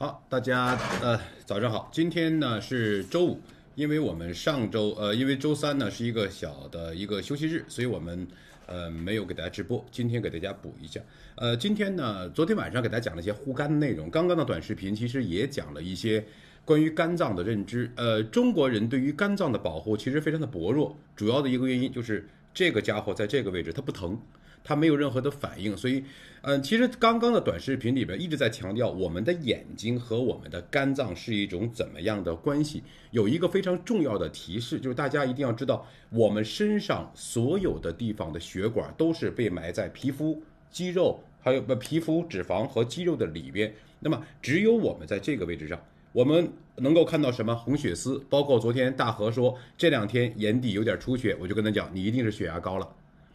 好，大家呃，早上好。今天呢是周五，因为我们上周呃，因为周三呢是一个小的一个休息日，所以我们呃没有给大家直播。今天给大家补一下。呃，今天呢，昨天晚上给大家讲了一些护肝的内容，刚刚的短视频其实也讲了一些关于肝脏的认知。呃，中国人对于肝脏的保护其实非常的薄弱，主要的一个原因就是这个家伙在这个位置它不疼。他没有任何的反应，所以，嗯，其实刚刚的短视频里边一直在强调，我们的眼睛和我们的肝脏是一种怎么样的关系？有一个非常重要的提示，就是大家一定要知道，我们身上所有的地方的血管都是被埋在皮肤、肌肉，还有不皮肤、脂肪和肌肉的里边。那么，只有我们在这个位置上，我们能够看到什么红血丝？包括昨天大河说这两天眼底有点出血，我就跟他讲，你一定是血压高了。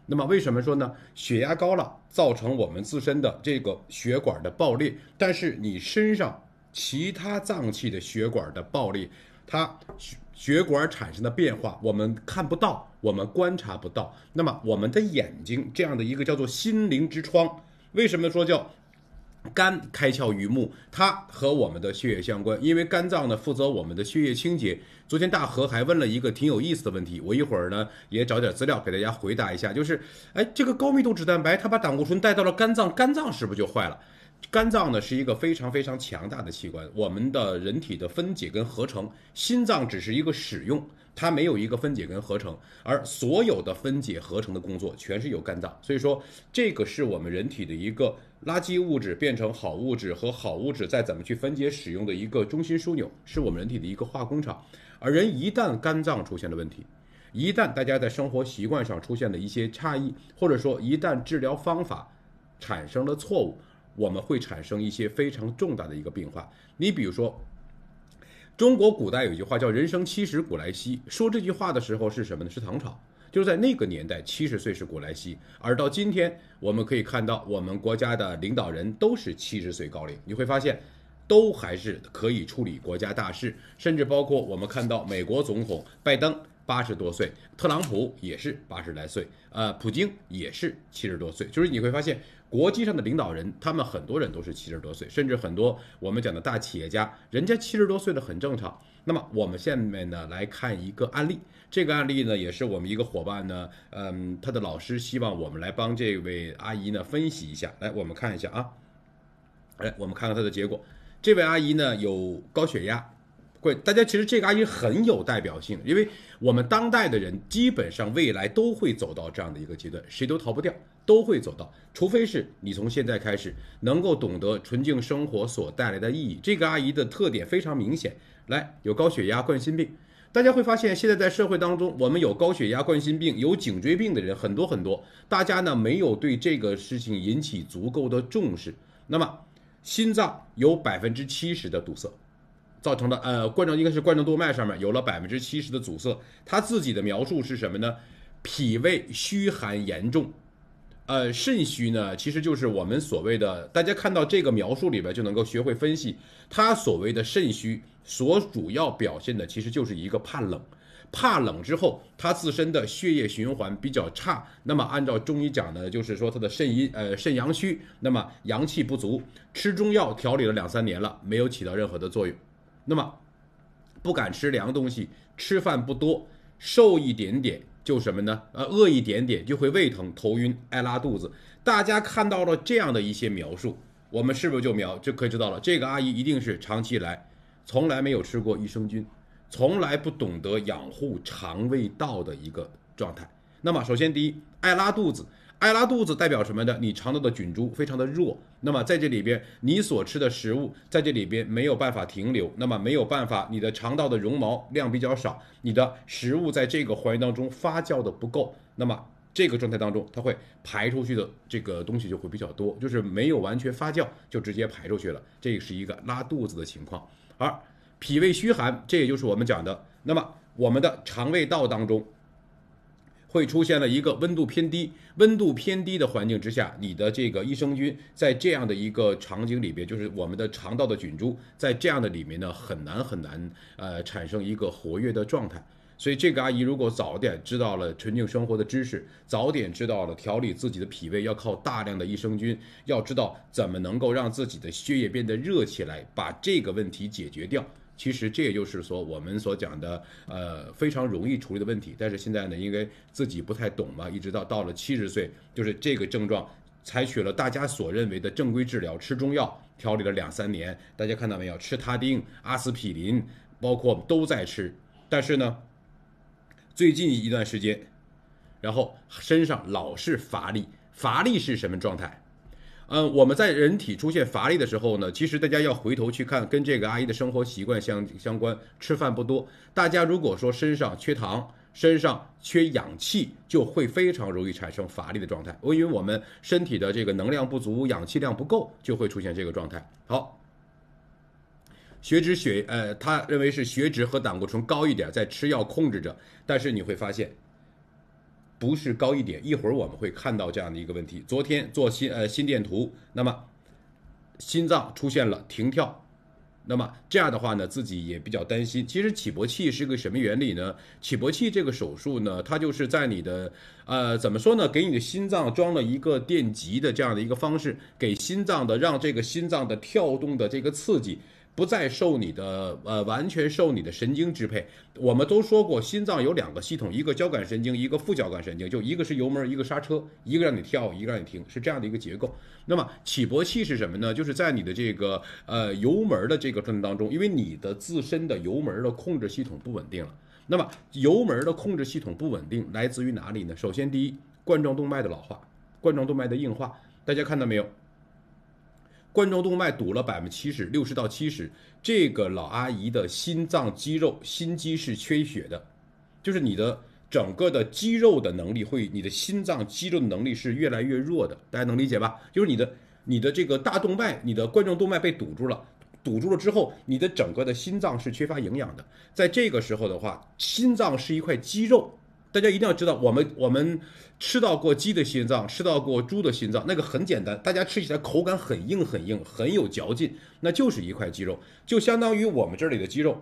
那么为什么说呢？血压高了，造成我们自身的这个血管的爆裂，但是你身上其他脏器的血管的爆裂，它血管产生的变化我们看不到，我们观察不到。那么我们的眼睛这样的一个叫做心灵之窗，为什么说叫？肝开窍于目，它和我们的血液相关，因为肝脏呢负责我们的血液清洁。昨天大河还问了一个挺有意思的问题，我一会儿呢也找点资料给大家回答一下。就是，哎，这个高密度脂蛋白它把胆固醇带到了肝脏，肝脏是不是就坏了？肝脏呢是一个非常非常强大的器官，我们的人体的分解跟合成，心脏只是一个使用，它没有一个分解跟合成，而所有的分解合成的工作全是由肝脏。所以说，这个是我们人体的一个。垃圾物质变成好物质和好物质再怎么去分解使用的一个中心枢纽，是我们人体的一个化工厂。而人一旦肝脏出现了问题，一旦大家在生活习惯上出现了一些差异，或者说一旦治疗方法产生了错误，我们会产生一些非常重大的一个变化。你比如说，中国古代有一句话叫“人生七十古来稀”，说这句话的时候是什么？呢？是唐朝。就是在那个年代，七十岁是古来稀，而到今天，我们可以看到，我们国家的领导人都是七十岁高龄，你会发现，都还是可以处理国家大事，甚至包括我们看到美国总统拜登八十多岁，特朗普也是八十来岁，呃，普京也是七十多岁，就是你会发现。国际上的领导人，他们很多人都是七十多岁，甚至很多我们讲的大企业家，人家七十多岁的很正常。那么我们下面呢来看一个案例，这个案例呢也是我们一个伙伴呢，嗯，他的老师希望我们来帮这位阿姨呢分析一下。来，我们看一下啊，哎，我们看看他的结果。这位阿姨呢有高血压，会，大家其实这个阿姨很有代表性，因为我们当代的人基本上未来都会走到这样的一个阶段，谁都逃不掉。都会做到，除非是你从现在开始能够懂得纯净生活所带来的意义。这个阿姨的特点非常明显，来有高血压、冠心病。大家会发现，现在在社会当中，我们有高血压、冠心病、有颈椎病的人很多很多。大家呢没有对这个事情引起足够的重视。那么，心脏有百分之七十的堵塞，造成的呃冠状应该是冠状动脉上面有了百分之七十的阻塞。他自己的描述是什么呢？脾胃虚寒严重。呃，肾虚呢，其实就是我们所谓的，大家看到这个描述里边就能够学会分析，他所谓的肾虚所主要表现的，其实就是一个怕冷，怕冷之后，他自身的血液循环比较差，那么按照中医讲呢，就是说他的肾阴呃肾阳虚，那么阳气不足，吃中药调理了两三年了，没有起到任何的作用，那么不敢吃凉东西，吃饭不多，瘦一点点。就什么呢？呃，饿一点点就会胃疼、头晕、爱拉肚子。大家看到了这样的一些描述，我们是不是就描就可以知道了？这个阿姨一定是长期以来从来没有吃过益生菌，从来不懂得养护肠胃道的一个状态。那么，首先第一，爱拉肚子。爱拉肚子代表什么呢？你肠道的菌株非常的弱，那么在这里边，你所吃的食物在这里边没有办法停留，那么没有办法，你的肠道的绒毛量比较少，你的食物在这个环境当中发酵的不够，那么这个状态当中，它会排出去的这个东西就会比较多，就是没有完全发酵就直接排出去了，这是一个拉肚子的情况。而脾胃虚寒，这也就是我们讲的，那么我们的肠胃道当中。会出现了一个温度偏低、温度偏低的环境之下，你的这个益生菌在这样的一个场景里边，就是我们的肠道的菌株在这样的里面呢，很难很难呃产生一个活跃的状态。所以这个阿姨如果早点知道了纯净生活的知识，早点知道了调理自己的脾胃要靠大量的益生菌，要知道怎么能够让自己的血液变得热起来，把这个问题解决掉。其实这也就是说我们所讲的，呃，非常容易处理的问题。但是现在呢，因为自己不太懂嘛，一直到到了七十岁，就是这个症状，采取了大家所认为的正规治疗，吃中药调理了两三年。大家看到没有？吃他汀、阿司匹林，包括都在吃。但是呢，最近一段时间，然后身上老是乏力。乏力是什么状态？嗯，我们在人体出现乏力的时候呢，其实大家要回头去看，跟这个阿姨的生活习惯相相关。吃饭不多，大家如果说身上缺糖、身上缺氧气，就会非常容易产生乏力的状态。因为我们身体的这个能量不足、氧气量不够，就会出现这个状态。好，血脂血，呃，他认为是血脂和胆固醇高一点，在吃药控制着，但是你会发现。不是高一点，一会儿我们会看到这样的一个问题。昨天做心呃心电图，那么心脏出现了停跳，那么这样的话呢，自己也比较担心。其实起搏器是个什么原理呢？起搏器这个手术呢，它就是在你的呃怎么说呢，给你的心脏装了一个电极的这样的一个方式，给心脏的让这个心脏的跳动的这个刺激。不再受你的呃完全受你的神经支配。我们都说过，心脏有两个系统，一个交感神经，一个副交感神经，就一个是油门，一个刹车，一个让你跳，一个让你停，是这样的一个结构。那么起搏器是什么呢？就是在你的这个呃油门的这个过程当中，因为你的自身的油门的控制系统不稳定了。那么油门的控制系统不稳定来自于哪里呢？首先，第一，冠状动脉的老化，冠状动脉的硬化，大家看到没有？冠状动脉堵了百分之七十，六十到七十，这个老阿姨的心脏肌肉、心肌是缺血的，就是你的整个的肌肉的能力会，你的心脏肌肉的能力是越来越弱的，大家能理解吧？就是你的、你的这个大动脉、你的冠状动脉被堵住了，堵住了之后，你的整个的心脏是缺乏营养的，在这个时候的话，心脏是一块肌肉。大家一定要知道，我们我们吃到过鸡的心脏，吃到过猪的心脏，那个很简单，大家吃起来口感很硬很硬，很有嚼劲，那就是一块肌肉，就相当于我们这里的肌肉。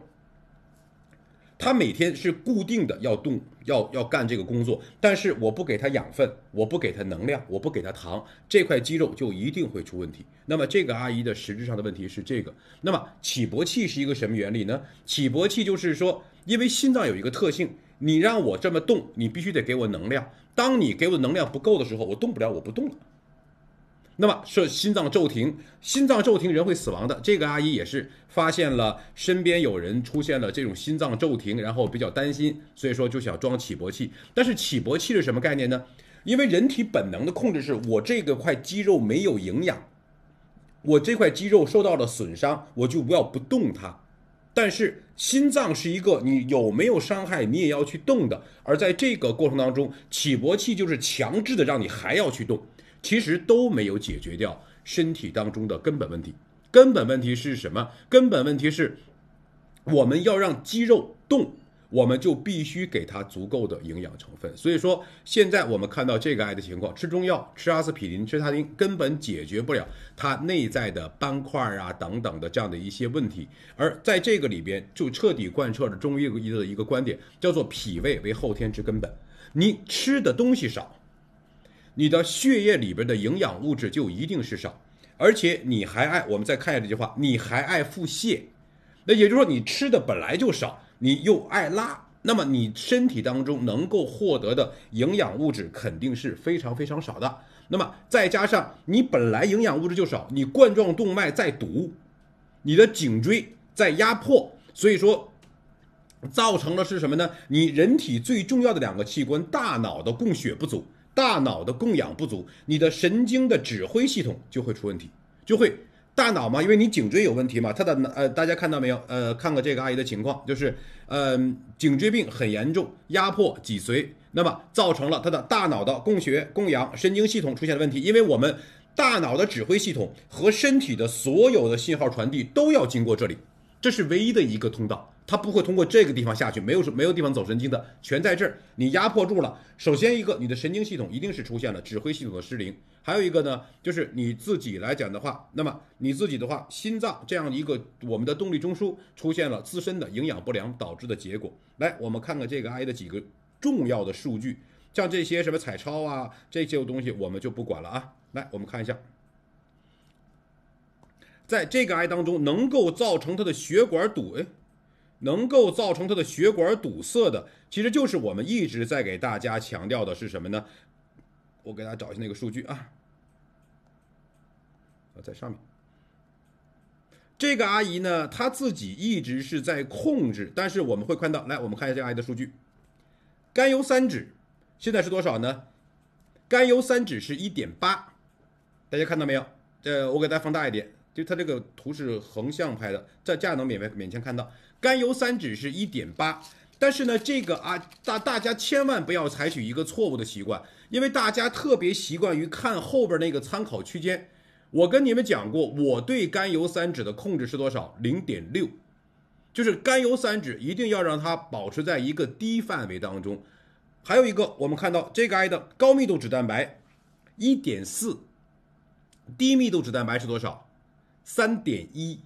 它每天是固定的要动要要干这个工作，但是我不给它养分，我不给它能量，我不给它糖，这块肌肉就一定会出问题。那么这个阿姨的实质上的问题是这个。那么起搏器是一个什么原理呢？起搏器就是说，因为心脏有一个特性。你让我这么动，你必须得给我能量。当你给我的能量不够的时候，我动不了，我不动了。那么说，心脏骤停，心脏骤停人会死亡的。这个阿姨也是发现了身边有人出现了这种心脏骤停，然后比较担心，所以说就想装起搏器。但是起搏器是什么概念呢？因为人体本能的控制是我这个块肌肉没有营养，我这块肌肉受到了损伤，我就不要不动它。但是心脏是一个，你有没有伤害，你也要去动的。而在这个过程当中，起搏器就是强制的让你还要去动，其实都没有解决掉身体当中的根本问题。根本问题是什么？根本问题是我们要让肌肉动。我们就必须给他足够的营养成分。所以说，现在我们看到这个癌的情况，吃中药、吃阿司匹林、吃他汀，根本解决不了他内在的斑块啊等等的这样的一些问题。而在这个里边，就彻底贯彻了中医的一个观点，叫做脾胃为后天之根本。你吃的东西少，你的血液里边的营养物质就一定是少，而且你还爱，我们再看一下这句话，你还爱腹泻，那也就是说你吃的本来就少。你又爱拉，那么你身体当中能够获得的营养物质肯定是非常非常少的。那么再加上你本来营养物质就少，你冠状动脉在堵，你的颈椎在压迫，所以说，造成的是什么呢？你人体最重要的两个器官——大脑的供血不足，大脑的供氧不足，你的神经的指挥系统就会出问题，就会。大脑嘛，因为你颈椎有问题嘛，他的呃，大家看到没有？呃，看看这个阿姨的情况，就是呃，颈椎病很严重，压迫脊髓，那么造成了他的大脑的供血、供氧、神经系统出现了问题。因为我们大脑的指挥系统和身体的所有的信号传递都要经过这里，这是唯一的一个通道。它不会通过这个地方下去，没有没有地方走神经的，全在这儿。你压迫住了，首先一个，你的神经系统一定是出现了指挥系统的失灵；还有一个呢，就是你自己来讲的话，那么你自己的话，心脏这样一个我们的动力中枢出现了自身的营养不良导致的结果。来，我们看看这个癌的几个重要的数据，像这些什么彩超啊这些东西我们就不管了啊。来，我们看一下，在这个癌当中能够造成它的血管堵，哎。能够造成它的血管堵塞的，其实就是我们一直在给大家强调的是什么呢？我给大家找一下那个数据啊，在上面。这个阿姨呢，她自己一直是在控制，但是我们会看到，来，我们看一下这阿姨的数据，甘油三酯现在是多少呢？甘油三酯是一点八，大家看到没有？这我给大家放大一点。就它这个图是横向拍的，在驾能勉勉勉强看到甘油三酯是一点八，但是呢，这个啊大大家千万不要采取一个错误的习惯，因为大家特别习惯于看后边那个参考区间。我跟你们讲过，我对甘油三酯的控制是多少？零点六，就是甘油三酯一定要让它保持在一个低范围当中。还有一个，我们看到这个 I 的高密度脂蛋白一点四，低密度脂蛋白是多少？三点一，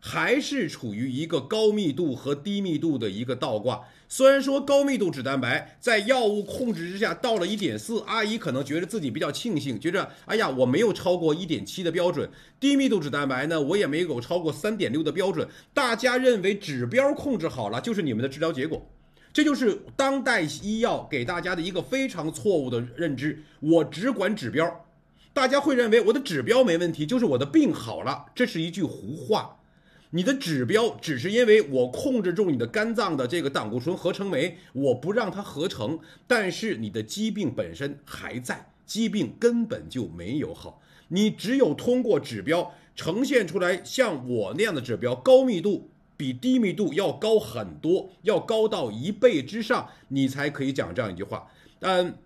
还是处于一个高密度和低密度的一个倒挂。虽然说高密度脂蛋白在药物控制之下到了一点四，阿姨可能觉得自己比较庆幸，觉着哎呀，我没有超过一点七的标准。低密度脂蛋白呢，我也没有超过三点六的标准。大家认为指标控制好了就是你们的治疗结果，这就是当代医药给大家的一个非常错误的认知。我只管指标。大家会认为我的指标没问题，就是我的病好了，这是一句胡话。你的指标只是因为我控制住你的肝脏的这个胆固醇合成酶，我不让它合成，但是你的疾病本身还在，疾病根本就没有好。你只有通过指标呈现出来像我那样的指标，高密度比低密度要高很多，要高到一倍之上，你才可以讲这样一句话。但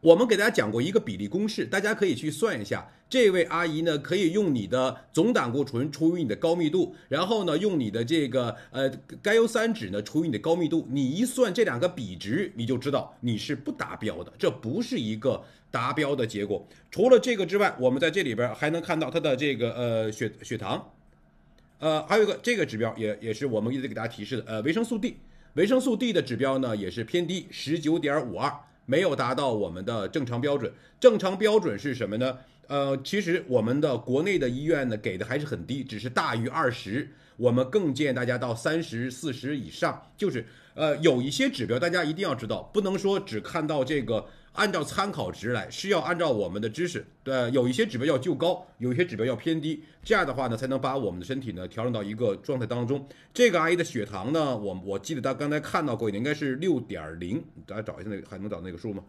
我们给大家讲过一个比例公式，大家可以去算一下。这位阿姨呢，可以用你的总胆固醇除以你的高密度，然后呢，用你的这个呃甘油三酯呢除以你的高密度，你一算这两个比值，你就知道你是不达标的，这不是一个达标的结果。除了这个之外，我们在这里边还能看到它的这个呃血血糖，呃，还有一个这个指标也也是我们一直给大家提示的，呃，维生素 D，维生素 D 的指标呢也是偏低，十九点五二。没有达到我们的正常标准，正常标准是什么呢？呃，其实我们的国内的医院呢给的还是很低，只是大于二十，我们更建议大家到三十四十以上，就是。呃，有一些指标大家一定要知道，不能说只看到这个，按照参考值来，是要按照我们的知识对，有一些指标要就高，有一些指标要偏低，这样的话呢，才能把我们的身体呢调整到一个状态当中。这个阿姨的血糖呢，我我记得她刚才看到过，应该是六点零，大家找一下那个还能找那个数吗？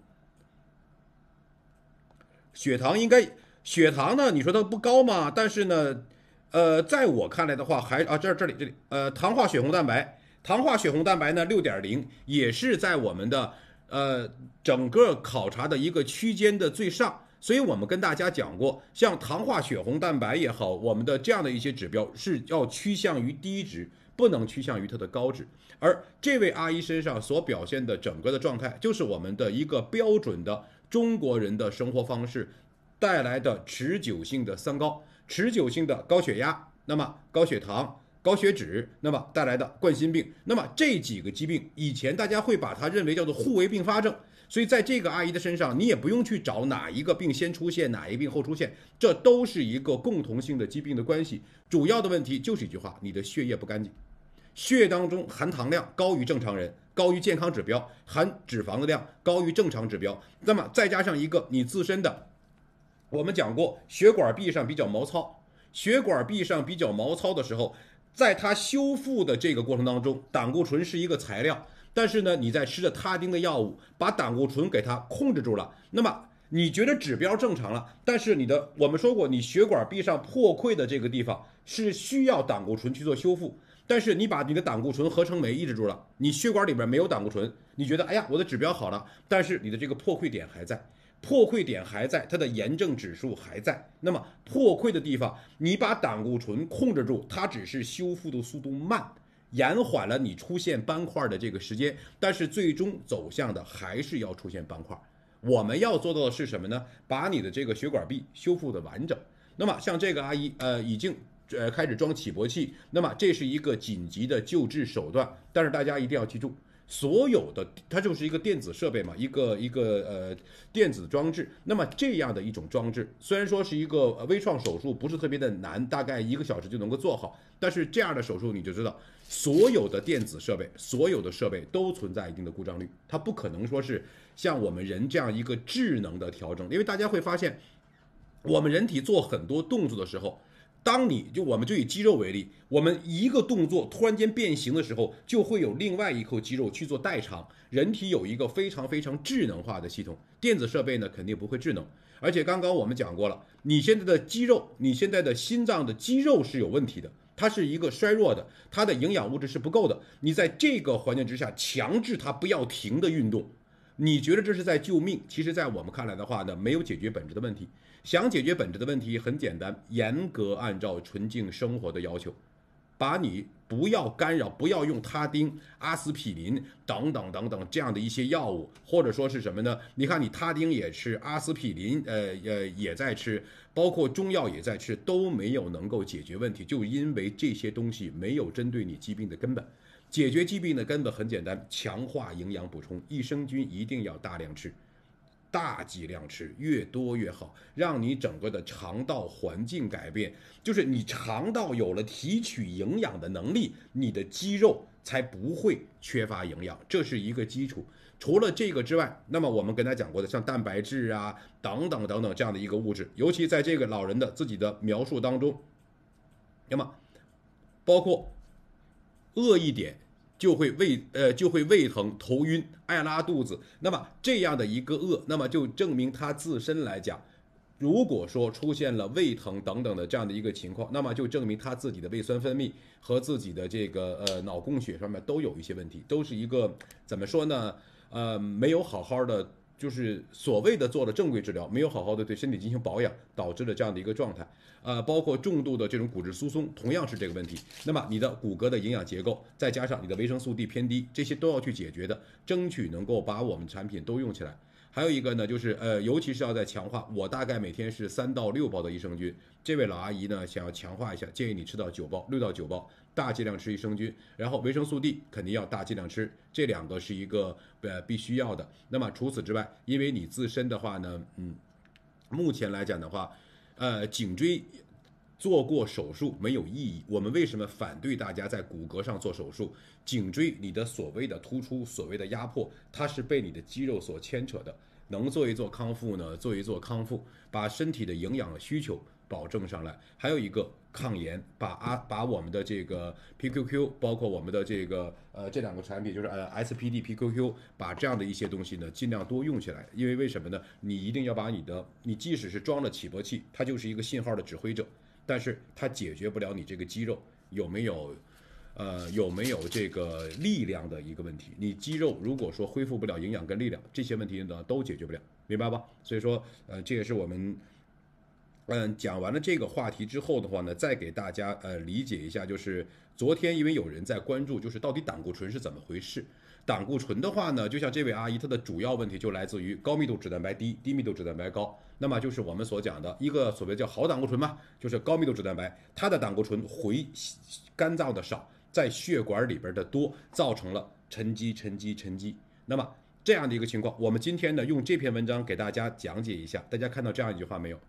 血糖应该，血糖呢，你说它不高嘛？但是呢，呃，在我看来的话，还啊，这这里这里，呃，糖化血红蛋白。糖化血红蛋白呢，六点零，也是在我们的呃整个考察的一个区间的最上，所以我们跟大家讲过，像糖化血红蛋白也好，我们的这样的一些指标是要趋向于低值，不能趋向于它的高值。而这位阿姨身上所表现的整个的状态，就是我们的一个标准的中国人的生活方式带来的持久性的三高，持久性的高血压，那么高血糖。高血脂，那么带来的冠心病，那么这几个疾病以前大家会把它认为叫做互为并发症，所以在这个阿姨的身上，你也不用去找哪一个病先出现，哪一病后出现，这都是一个共同性的疾病的关系。主要的问题就是一句话：你的血液不干净，血液当中含糖量高于正常人，高于健康指标，含脂肪的量高于正常指标。那么再加上一个你自身的，我们讲过血管壁上比较毛糙，血管壁上比较毛糙的时候。在它修复的这个过程当中，胆固醇是一个材料，但是呢，你在吃着他汀的药物，把胆固醇给它控制住了。那么你觉得指标正常了，但是你的我们说过，你血管壁上破溃的这个地方是需要胆固醇去做修复，但是你把你的胆固醇合成酶抑制住了，你血管里边没有胆固醇，你觉得哎呀，我的指标好了，但是你的这个破溃点还在。破溃点还在，它的炎症指数还在。那么破溃的地方，你把胆固醇控制住，它只是修复的速度慢，延缓了你出现斑块的这个时间。但是最终走向的还是要出现斑块。我们要做到的是什么呢？把你的这个血管壁修复的完整。那么像这个阿姨，呃，已经呃开始装起搏器，那么这是一个紧急的救治手段。但是大家一定要记住。所有的它就是一个电子设备嘛，一个一个呃电子装置。那么这样的一种装置，虽然说是一个微创手术，不是特别的难，大概一个小时就能够做好。但是这样的手术，你就知道所有的电子设备，所有的设备都存在一定的故障率，它不可能说是像我们人这样一个智能的调整。因为大家会发现，我们人体做很多动作的时候。当你就我们就以肌肉为例，我们一个动作突然间变形的时候，就会有另外一口肌肉去做代偿。人体有一个非常非常智能化的系统，电子设备呢肯定不会智能。而且刚刚我们讲过了，你现在的肌肉，你现在的心脏的肌肉是有问题的，它是一个衰弱的，它的营养物质是不够的。你在这个环境之下强制它不要停的运动。你觉得这是在救命？其实，在我们看来的话呢，没有解决本质的问题。想解决本质的问题很简单，严格按照纯净生活的要求，把你不要干扰，不要用他汀、阿司匹林等等等等这样的一些药物，或者说是什么呢？你看你他汀也是，阿司匹林，呃呃也在吃，包括中药也在吃，都没有能够解决问题，就因为这些东西没有针对你疾病的根本。解决疾病的根本很简单，强化营养补充益生菌一定要大量吃，大剂量吃，越多越好，让你整个的肠道环境改变，就是你肠道有了提取营养的能力，你的肌肉才不会缺乏营养，这是一个基础。除了这个之外，那么我们跟大家讲过的，像蛋白质啊，等等等等这样的一个物质，尤其在这个老人的自己的描述当中，那么包括。饿一点就会胃呃就会胃疼、头晕、爱拉肚子。那么这样的一个饿，那么就证明他自身来讲，如果说出现了胃疼等等的这样的一个情况，那么就证明他自己的胃酸分泌和自己的这个呃脑供血上面都有一些问题，都是一个怎么说呢？呃，没有好好的。就是所谓的做了正规治疗，没有好好的对身体进行保养，导致了这样的一个状态。啊，包括重度的这种骨质疏松，同样是这个问题。那么你的骨骼的营养结构，再加上你的维生素 D 偏低，这些都要去解决的，争取能够把我们产品都用起来。还有一个呢，就是呃，尤其是要在强化。我大概每天是三到六包的益生菌。这位老阿姨呢，想要强化一下，建议你吃到九包，六到九包大剂量吃益生菌，然后维生素 D 肯定要大剂量吃，这两个是一个呃必须要的。那么除此之外，因为你自身的话呢，嗯，目前来讲的话，呃，颈椎。做过手术没有意义。我们为什么反对大家在骨骼上做手术？颈椎你的所谓的突出、所谓的压迫，它是被你的肌肉所牵扯的。能做一做康复呢？做一做康复，把身体的营养需求保证上来。还有一个抗炎，把啊把我们的这个 PQQ，包括我们的这个呃这两个产品，就是呃 SPD PQQ，把这样的一些东西呢尽量多用起来。因为为什么呢？你一定要把你的你，即使是装了起搏器，它就是一个信号的指挥者。但是它解决不了你这个肌肉有没有，呃有没有这个力量的一个问题。你肌肉如果说恢复不了营养跟力量，这些问题呢都解决不了，明白吧？所以说，呃这也是我们，嗯讲完了这个话题之后的话呢，再给大家呃理解一下，就是昨天因为有人在关注，就是到底胆固醇是怎么回事。胆固醇的话呢，就像这位阿姨，她的主要问题就来自于高密度脂蛋白低，低密度脂蛋白高。那么就是我们所讲的一个所谓叫好胆固醇嘛，就是高密度脂蛋白，它的胆固醇回干燥的少，在血管里边的多，造成了沉积、沉积、沉积。那么这样的一个情况，我们今天呢用这篇文章给大家讲解一下。大家看到这样一句话没有？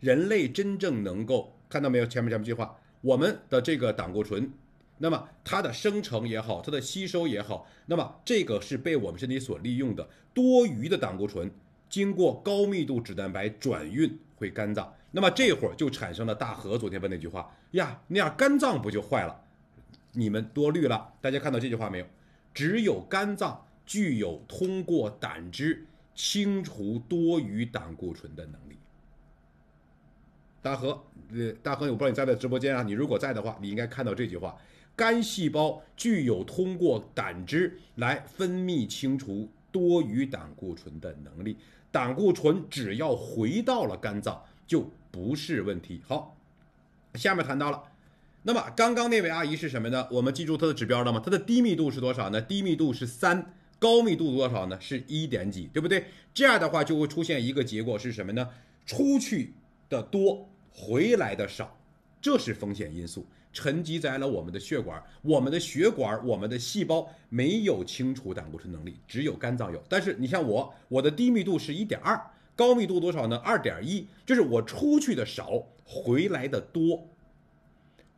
人类真正能够看到没有？前面咱么句话？我们的这个胆固醇。那么它的生成也好，它的吸收也好，那么这个是被我们身体所利用的。多余的胆固醇经过高密度脂蛋白转运回肝脏，那么这会儿就产生了大河昨天问那句话呀，那样肝脏不就坏了？你们多虑了。大家看到这句话没有？只有肝脏具有通过胆汁清除多余胆固醇的能力。大河，呃，大河，我不知道你在不在直播间啊？你如果在的话，你应该看到这句话。肝细胞具有通过胆汁来分泌清除多余胆固醇的能力，胆固醇只要回到了肝脏就不是问题。好，下面谈到了，那么刚刚那位阿姨是什么呢？我们记住她的指标了吗？她的低密度是多少呢？低密度是三，高密度多少呢？是一点几，对不对？这样的话就会出现一个结果是什么呢？出去的多，回来的少。这是风险因素沉积在了我们的血管，我们的血管，我们的细胞没有清除胆固醇能力，只有肝脏有。但是你像我，我的低密度是一点二，高密度多少呢？二点一，就是我出去的少，回来的多。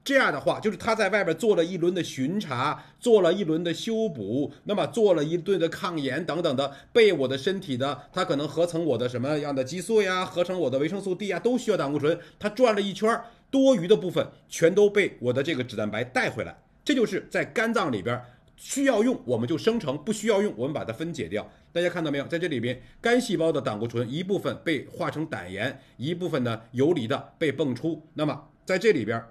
这样的话，就是他在外边做了一轮的巡查，做了一轮的修补，那么做了一顿的抗炎等等的，被我的身体的，他可能合成我的什么样的激素呀，合成我的维生素 D 呀，都需要胆固醇，他转了一圈。多余的部分全都被我的这个脂蛋白带回来，这就是在肝脏里边需要用我们就生成，不需要用我们把它分解掉。大家看到没有？在这里边，肝细胞的胆固醇一部分被化成胆盐，一部分呢游离的被泵出。那么在这里边，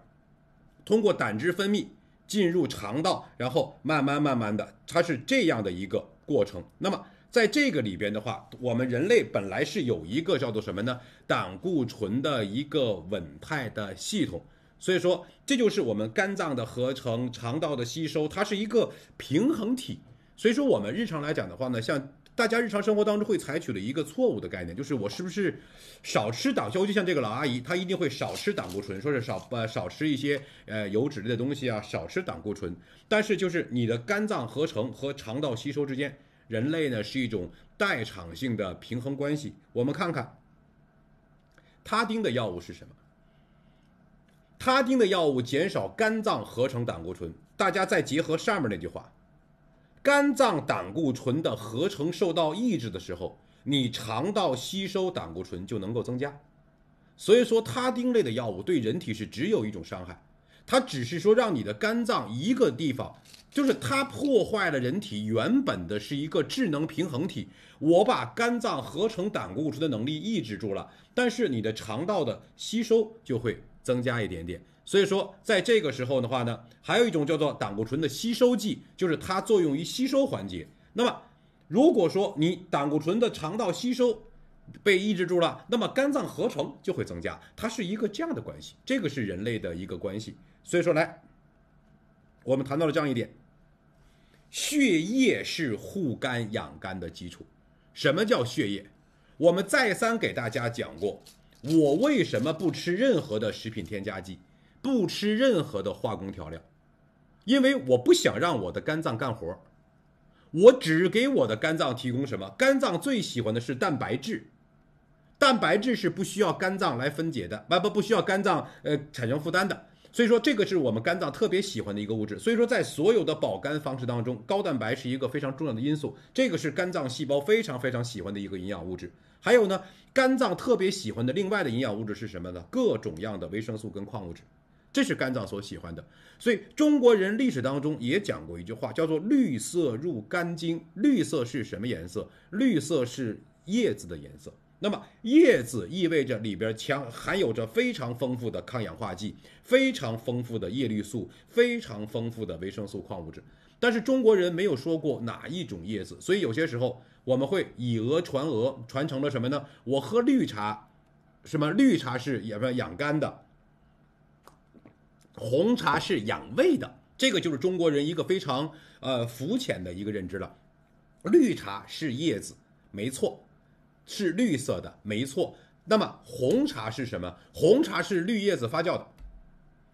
通过胆汁分泌进入肠道，然后慢慢慢慢的，它是这样的一个过程。那么在这个里边的话，我们人类本来是有一个叫做什么呢？胆固醇的一个稳态的系统，所以说这就是我们肝脏的合成、肠道的吸收，它是一个平衡体。所以说我们日常来讲的话呢，像大家日常生活当中会采取了一个错误的概念，就是我是不是少吃胆固？就像这个老阿姨，她一定会少吃胆固醇，说是少呃少吃一些呃油脂类的东西啊，少吃胆固醇。但是就是你的肝脏合成和肠道吸收之间。人类呢是一种代偿性的平衡关系，我们看看他汀的药物是什么？他汀的药物减少肝脏合成胆固醇，大家再结合上面那句话，肝脏胆固醇的合成受到抑制的时候，你肠道吸收胆固醇就能够增加，所以说他汀类的药物对人体是只有一种伤害。它只是说让你的肝脏一个地方，就是它破坏了人体原本的是一个智能平衡体。我把肝脏合成胆固醇的能力抑制住了，但是你的肠道的吸收就会增加一点点。所以说，在这个时候的话呢，还有一种叫做胆固醇的吸收剂，就是它作用于吸收环节。那么，如果说你胆固醇的肠道吸收，被抑制住了，那么肝脏合成就会增加，它是一个这样的关系。这个是人类的一个关系。所以说来，我们谈到了这样一点：血液是护肝养肝的基础。什么叫血液？我们再三给大家讲过，我为什么不吃任何的食品添加剂，不吃任何的化工调料？因为我不想让我的肝脏干活儿，我只给我的肝脏提供什么？肝脏最喜欢的是蛋白质。蛋白质是不需要肝脏来分解的，不不不需要肝脏呃产生负担的，所以说这个是我们肝脏特别喜欢的一个物质。所以说，在所有的保肝方式当中，高蛋白是一个非常重要的因素。这个是肝脏细胞非常非常喜欢的一个营养物质。还有呢，肝脏特别喜欢的另外的营养物质是什么呢？各种样的维生素跟矿物质，这是肝脏所喜欢的。所以中国人历史当中也讲过一句话，叫做“绿色入肝经”。绿色是什么颜色？绿色是叶子的颜色。那么叶子意味着里边强含有着非常丰富的抗氧化剂，非常丰富的叶绿素，非常丰富的维生素、矿物质。但是中国人没有说过哪一种叶子，所以有些时候我们会以讹传讹，传成了什么呢？我喝绿茶，什么？绿茶是养养肝的，红茶是养胃的。这个就是中国人一个非常呃肤浅的一个认知了。绿茶是叶子，没错。是绿色的，没错。那么红茶是什么？红茶是绿叶子发酵的。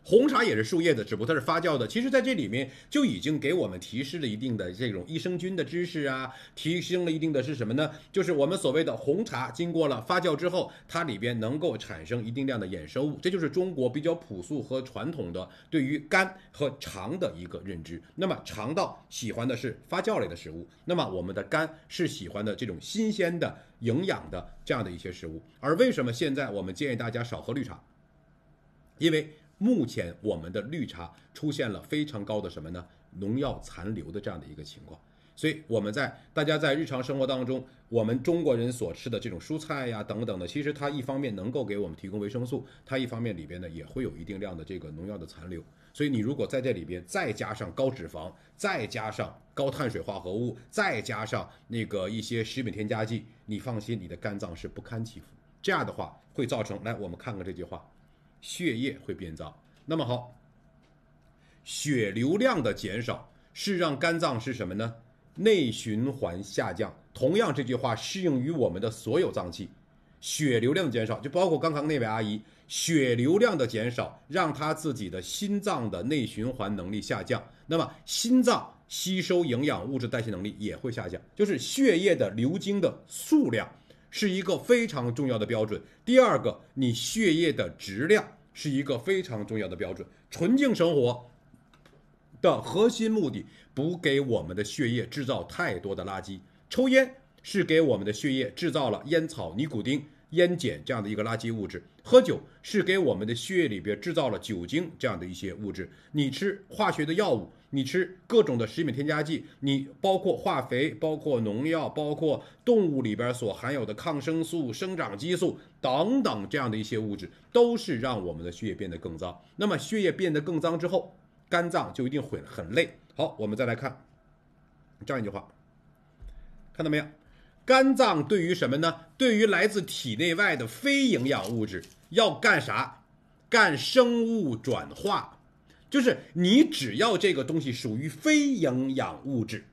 红茶也是树叶子，只不过它是发酵的。其实，在这里面就已经给我们提示了一定的这种益生菌的知识啊，提升了一定的。是什么呢？就是我们所谓的红茶经过了发酵之后，它里边能够产生一定量的衍生物。这就是中国比较朴素和传统的对于肝和肠的一个认知。那么，肠道喜欢的是发酵类的食物，那么我们的肝是喜欢的这种新鲜的、营养的这样的一些食物。而为什么现在我们建议大家少喝绿茶？因为目前我们的绿茶出现了非常高的什么呢？农药残留的这样的一个情况。所以我们在大家在日常生活当中，我们中国人所吃的这种蔬菜呀等等的，其实它一方面能够给我们提供维生素，它一方面里边呢也会有一定量的这个农药的残留。所以你如果在这里边再加上高脂肪，再加上高碳水化合物，再加上那个一些食品添加剂，你放心，你的肝脏是不堪其负。这样的话会造成，来我们看看这句话。血液会变脏，那么好，血流量的减少是让肝脏是什么呢？内循环下降。同样，这句话适用于我们的所有脏器。血流量减少，就包括刚刚那位阿姨，血流量的减少让她自己的心脏的内循环能力下降，那么心脏吸收营养物质代谢能力也会下降，就是血液的流经的数量。是一个非常重要的标准。第二个，你血液的质量是一个非常重要的标准。纯净生活的核心目的，不给我们的血液制造太多的垃圾。抽烟是给我们的血液制造了烟草尼古丁。烟碱这样的一个垃圾物质，喝酒是给我们的血液里边制造了酒精这样的一些物质。你吃化学的药物，你吃各种的食品添加剂，你包括化肥，包括农药，包括动物里边所含有的抗生素、生长激素等等这样的一些物质，都是让我们的血液变得更脏。那么血液变得更脏之后，肝脏就一定会很累。好，我们再来看这样一句话，看到没有？肝脏对于什么呢？对于来自体内外的非营养物质，要干啥？干生物转化。就是你只要这个东西属于非营养物质，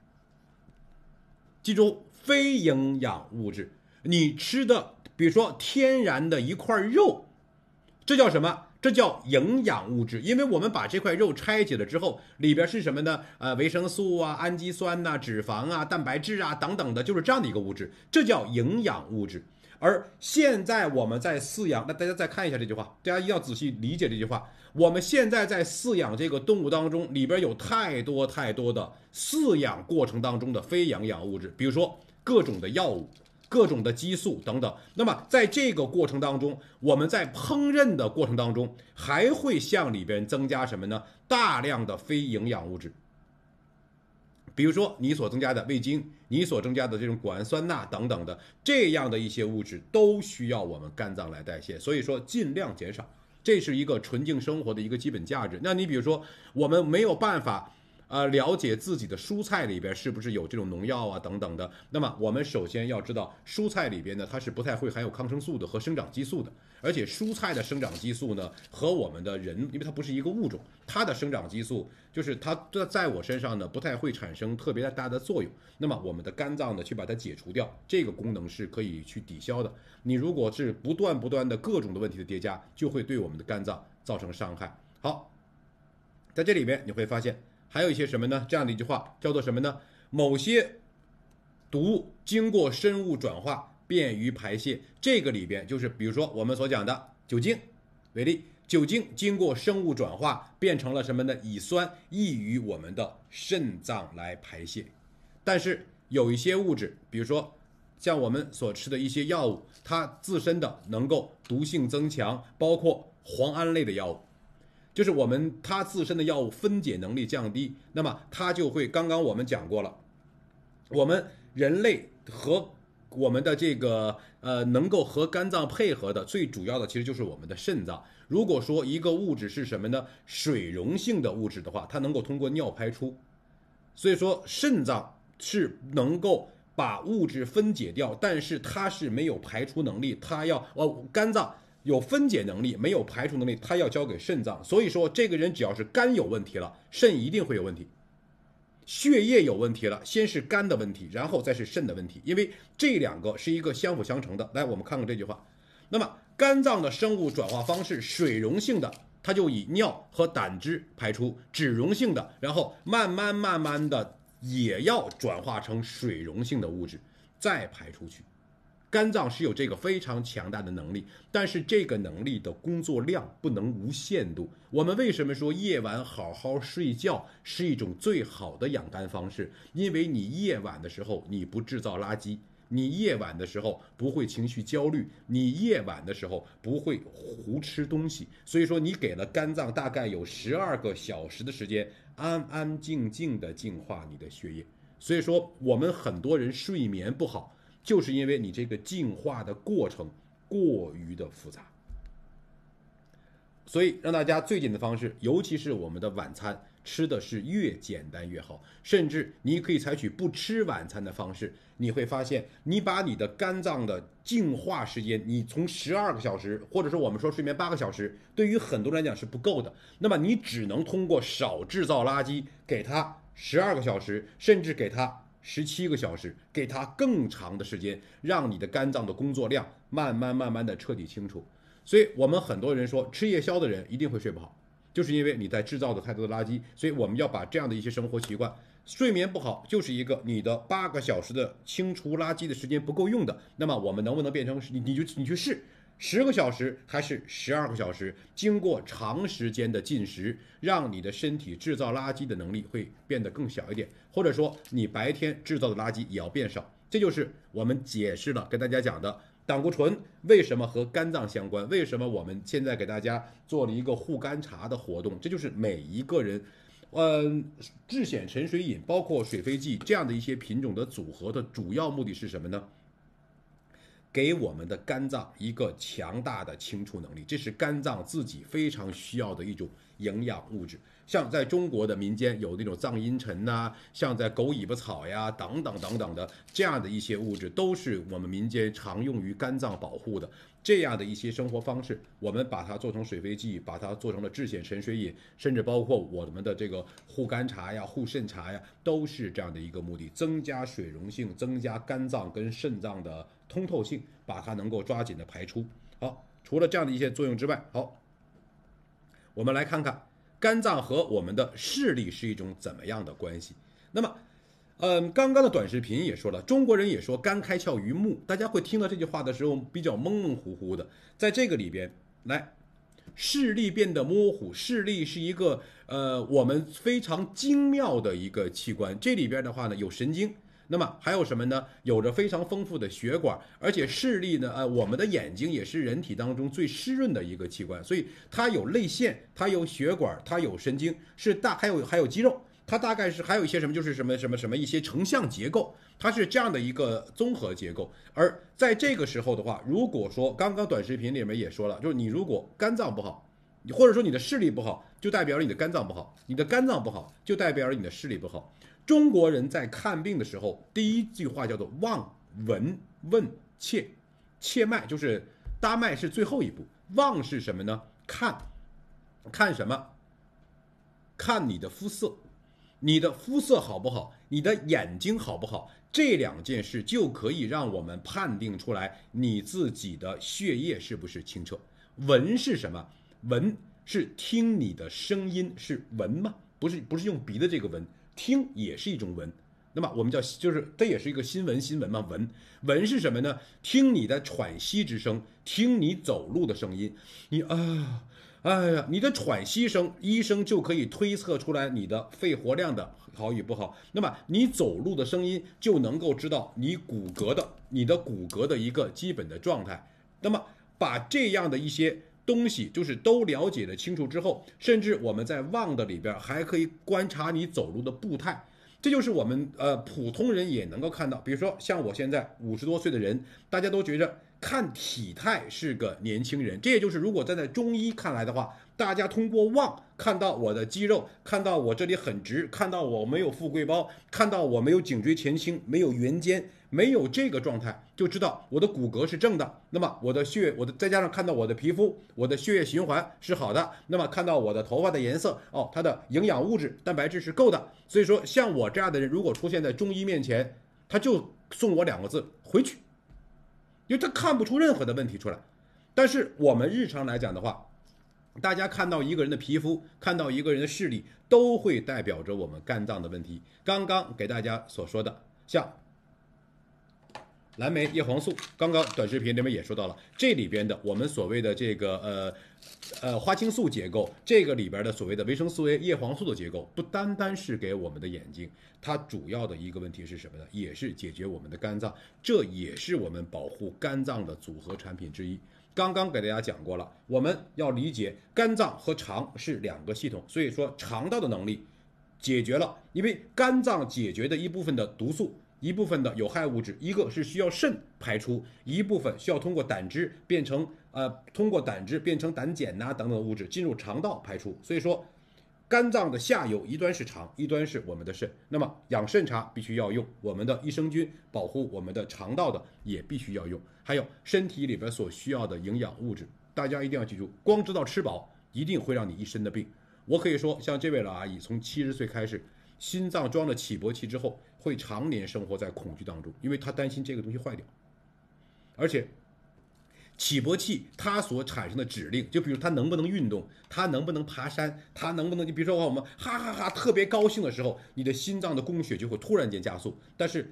记住非营养物质，你吃的，比如说天然的一块肉，这叫什么？这叫营养物质，因为我们把这块肉拆解了之后，里边是什么呢？呃，维生素啊、氨基酸呐、脂肪啊、蛋白质啊等等的，就是这样的一个物质，这叫营养物质。而现在我们在饲养，那大家再看一下这句话，大家一定要仔细理解这句话。我们现在在饲养这个动物当中，里边有太多太多的饲养过程当中的非营养物质，比如说各种的药物。各种的激素等等，那么在这个过程当中，我们在烹饪的过程当中，还会向里边增加什么呢？大量的非营养物质，比如说你所增加的味精，你所增加的这种谷氨酸钠等等的这样的一些物质，都需要我们肝脏来代谢，所以说尽量减少，这是一个纯净生活的一个基本价值。那你比如说，我们没有办法。啊，了解自己的蔬菜里边是不是有这种农药啊，等等的。那么，我们首先要知道，蔬菜里边呢，它是不太会含有抗生素的和生长激素的。而且，蔬菜的生长激素呢，和我们的人，因为它不是一个物种，它的生长激素就是它在在我身上呢，不太会产生特别大的作用。那么，我们的肝脏呢，去把它解除掉，这个功能是可以去抵消的。你如果是不断不断的各种的问题的叠加，就会对我们的肝脏造成伤害。好，在这里面你会发现。还有一些什么呢？这样的一句话叫做什么呢？某些毒物经过生物转化，便于排泄。这个里边就是，比如说我们所讲的酒精为例，酒精经过生物转化变成了什么呢？乙酸，易于我们的肾脏来排泄。但是有一些物质，比如说像我们所吃的一些药物，它自身的能够毒性增强，包括磺胺类的药物。就是我们它自身的药物分解能力降低，那么它就会刚刚我们讲过了，我们人类和我们的这个呃能够和肝脏配合的最主要的其实就是我们的肾脏。如果说一个物质是什么呢？水溶性的物质的话，它能够通过尿排出。所以说肾脏是能够把物质分解掉，但是它是没有排出能力，它要哦肝脏。有分解能力，没有排除能力，它要交给肾脏。所以说，这个人只要是肝有问题了，肾一定会有问题；血液有问题了，先是肝的问题，然后再是肾的问题，因为这两个是一个相辅相成的。来，我们看看这句话。那么，肝脏的生物转化方式，水溶性的，它就以尿和胆汁排出；脂溶性的，然后慢慢慢慢的也要转化成水溶性的物质，再排出去。肝脏是有这个非常强大的能力，但是这个能力的工作量不能无限度。我们为什么说夜晚好好睡觉是一种最好的养肝方式？因为你夜晚的时候你不制造垃圾，你夜晚的时候不会情绪焦虑，你夜晚的时候不会胡吃东西。所以说，你给了肝脏大概有十二个小时的时间，安安静静的净化你的血液。所以说，我们很多人睡眠不好。就是因为你这个净化的过程过于的复杂，所以让大家最简的方式，尤其是我们的晚餐吃的是越简单越好，甚至你可以采取不吃晚餐的方式。你会发现，你把你的肝脏的净化时间，你从十二个小时，或者说我们说睡眠八个小时，对于很多人来讲是不够的。那么你只能通过少制造垃圾，给它十二个小时，甚至给它。十七个小时，给它更长的时间，让你的肝脏的工作量慢慢慢慢的彻底清除。所以，我们很多人说吃夜宵的人一定会睡不好，就是因为你在制造的太多的垃圾。所以，我们要把这样的一些生活习惯，睡眠不好就是一个你的八个小时的清除垃圾的时间不够用的。那么，我们能不能变成你你就你去试？十个小时还是十二个小时？经过长时间的进食，让你的身体制造垃圾的能力会变得更小一点，或者说你白天制造的垃圾也要变少。这就是我们解释了，跟大家讲的胆固醇为什么和肝脏相关，为什么我们现在给大家做了一个护肝茶的活动。这就是每一个人，嗯，制显沉水饮，包括水飞蓟这样的一些品种的组合的主要目的是什么呢？给我们的肝脏一个强大的清除能力，这是肝脏自己非常需要的一种营养物质。像在中国的民间有那种藏阴沉呐，像在狗尾巴草呀，等等等等的这样的一些物质，都是我们民间常用于肝脏保护的这样的一些生活方式。我们把它做成水飞剂，把它做成了制碱神水饮，甚至包括我们的这个护肝茶呀、护肾茶呀，都是这样的一个目的：增加水溶性，增加肝脏跟肾脏的。通透性，把它能够抓紧的排出。好，除了这样的一些作用之外，好，我们来看看肝脏和我们的视力是一种怎么样的关系。那么，嗯，刚刚的短视频也说了，中国人也说肝开窍于目，大家会听到这句话的时候比较懵懵糊糊的。在这个里边，来，视力变得模糊，视力是一个呃我们非常精妙的一个器官，这里边的话呢有神经。那么还有什么呢？有着非常丰富的血管，而且视力呢？呃，我们的眼睛也是人体当中最湿润的一个器官，所以它有泪腺，它有血管，它有神经，是大还有还有肌肉，它大概是还有一些什么，就是什么什么什么一些成像结构，它是这样的一个综合结构。而在这个时候的话，如果说刚刚短视频里面也说了，就是你如果肝脏不好，或者说你的视力不好，就代表你的肝脏不好；你的肝脏不好，就代表你的视力不好。中国人在看病的时候，第一句话叫做“望闻问切”，切脉就是搭脉是最后一步。望是什么呢？看，看什么？看你的肤色，你的肤色好不好？你的眼睛好不好？这两件事就可以让我们判定出来你自己的血液是不是清澈。闻是什么？闻是听你的声音，是闻吗？不是，不是用鼻子这个闻。听也是一种闻，那么我们叫就是这也是一个新闻新闻嘛闻闻是什么呢？听你的喘息之声，听你走路的声音，你啊，哎呀，你的喘息声，医生就可以推测出来你的肺活量的好与不好。那么你走路的声音就能够知道你骨骼的你的骨骼的一个基本的状态。那么把这样的一些。东西就是都了解得清楚之后，甚至我们在望的里边还可以观察你走路的步态，这就是我们呃普通人也能够看到。比如说像我现在五十多岁的人，大家都觉着看体态是个年轻人。这也就是如果站在中医看来的话，大家通过望看到我的肌肉，看到我这里很直，看到我没有富贵包，看到我没有颈椎前倾，没有圆肩。没有这个状态，就知道我的骨骼是正的。那么我的血，我的再加上看到我的皮肤，我的血液循环是好的。那么看到我的头发的颜色，哦，它的营养物质、蛋白质是够的。所以说，像我这样的人，如果出现在中医面前，他就送我两个字：回去，因为他看不出任何的问题出来。但是我们日常来讲的话，大家看到一个人的皮肤，看到一个人的视力，都会代表着我们肝脏的问题。刚刚给大家所说的，像。蓝莓叶黄素，刚刚短视频里面也说到了，这里边的我们所谓的这个呃呃花青素结构，这个里边的所谓的维生素 A 叶黄素的结构，不单单是给我们的眼睛，它主要的一个问题是什么呢？也是解决我们的肝脏，这也是我们保护肝脏的组合产品之一。刚刚给大家讲过了，我们要理解肝脏和肠是两个系统，所以说肠道的能力解决了，因为肝脏解决的一部分的毒素。一部分的有害物质，一个是需要肾排出，一部分需要通过胆汁变成呃，通过胆汁变成胆碱呐等等物质进入肠道排出。所以说，肝脏的下游一端是肠，一端是我们的肾。那么养肾茶必须要用我们的益生菌保护我们的肠道的也必须要用，还有身体里边所需要的营养物质，大家一定要记住，光知道吃饱一定会让你一身的病。我可以说，像这位老阿姨从七十岁开始，心脏装了起搏器之后。会常年生活在恐惧当中，因为他担心这个东西坏掉，而且起搏器它所产生的指令，就比如它能不能运动，它能不能爬山，它能不能，你比如说我们哈哈哈特别高兴的时候，你的心脏的供血就会突然间加速，但是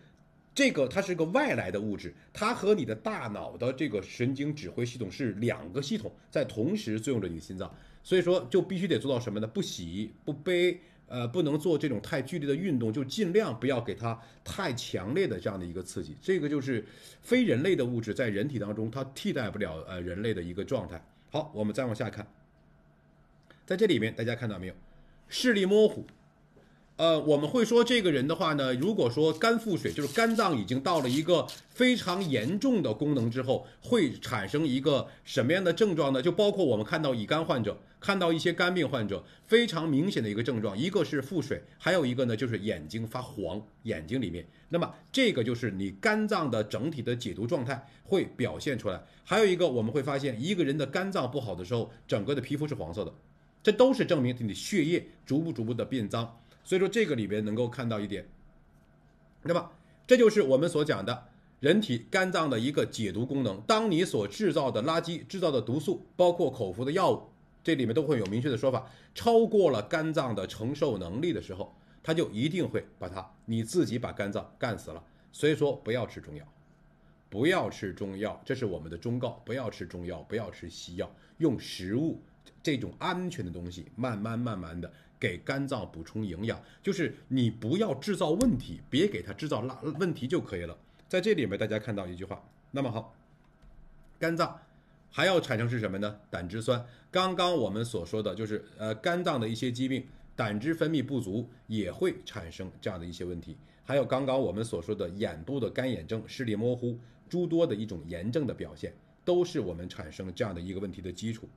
这个它是个外来的物质，它和你的大脑的这个神经指挥系统是两个系统在同时作用着你的心脏，所以说就必须得做到什么呢？不喜不悲。呃，不能做这种太剧烈的运动，就尽量不要给它太强烈的这样的一个刺激。这个就是非人类的物质在人体当中，它替代不了呃人类的一个状态。好，我们再往下看，在这里面大家看到没有？视力模糊。呃，我们会说这个人的话呢，如果说肝腹水，就是肝脏已经到了一个非常严重的功能之后，会产生一个什么样的症状呢？就包括我们看到乙肝患者，看到一些肝病患者非常明显的一个症状，一个是腹水，还有一个呢就是眼睛发黄，眼睛里面。那么这个就是你肝脏的整体的解毒状态会表现出来。还有一个我们会发现，一个人的肝脏不好的时候，整个的皮肤是黄色的，这都是证明你的血液逐步逐步的变脏。所以说这个里边能够看到一点，那么这就是我们所讲的人体肝脏的一个解毒功能。当你所制造的垃圾、制造的毒素，包括口服的药物，这里面都会有明确的说法。超过了肝脏的承受能力的时候，它就一定会把它你自己把肝脏干死了。所以说，不要吃中药，不要吃中药，这是我们的忠告。不要吃中药，不要吃西药，用食物这种安全的东西，慢慢慢慢的。给肝脏补充营养，就是你不要制造问题，别给它制造拉问题就可以了。在这里面，大家看到一句话，那么好，肝脏还要产生是什么呢？胆汁酸。刚刚我们所说的就是，呃，肝脏的一些疾病，胆汁分泌不足也会产生这样的一些问题。还有刚刚我们所说的，眼部的干眼症、视力模糊、诸多的一种炎症的表现，都是我们产生这样的一个问题的基础。